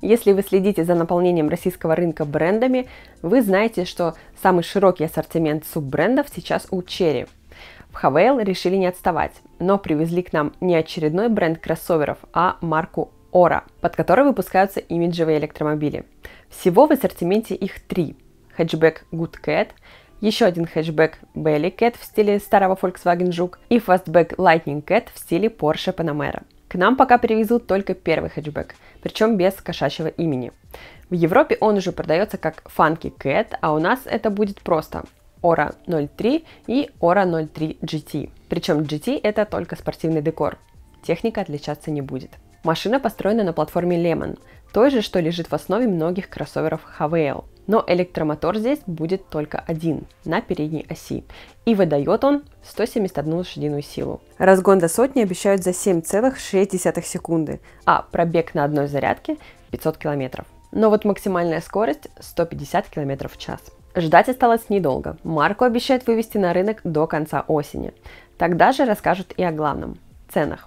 Если вы следите за наполнением российского рынка брендами, вы знаете, что самый широкий ассортимент суббрендов сейчас у Cherry. В Хавейл решили не отставать, но привезли к нам не очередной бренд кроссоверов, а марку Ора, под которой выпускаются имиджевые электромобили. Всего в ассортименте их три. Хэтчбэк Good Cat, еще один хэтчбэк Belly Cat в стиле старого Volkswagen Жук и фастбэк Lightning Cat в стиле Porsche Panamera. К нам пока привезут только первый хэтчбэк, причем без кошачьего имени. В Европе он уже продается как Funky Cat, а у нас это будет просто Ora 03 и Ora 03 GT. Причем GT это только спортивный декор. Техника отличаться не будет. Машина построена на платформе Lemon, той же, что лежит в основе многих кроссоверов HVL – но электромотор здесь будет только один на передней оси, и выдает он 171 лошадиную силу. Разгон до сотни обещают за 7,6 секунды, а пробег на одной зарядке 500 километров. Но вот максимальная скорость 150 км в час. Ждать осталось недолго. Марку обещают вывести на рынок до конца осени. Тогда же расскажут и о главном – ценах.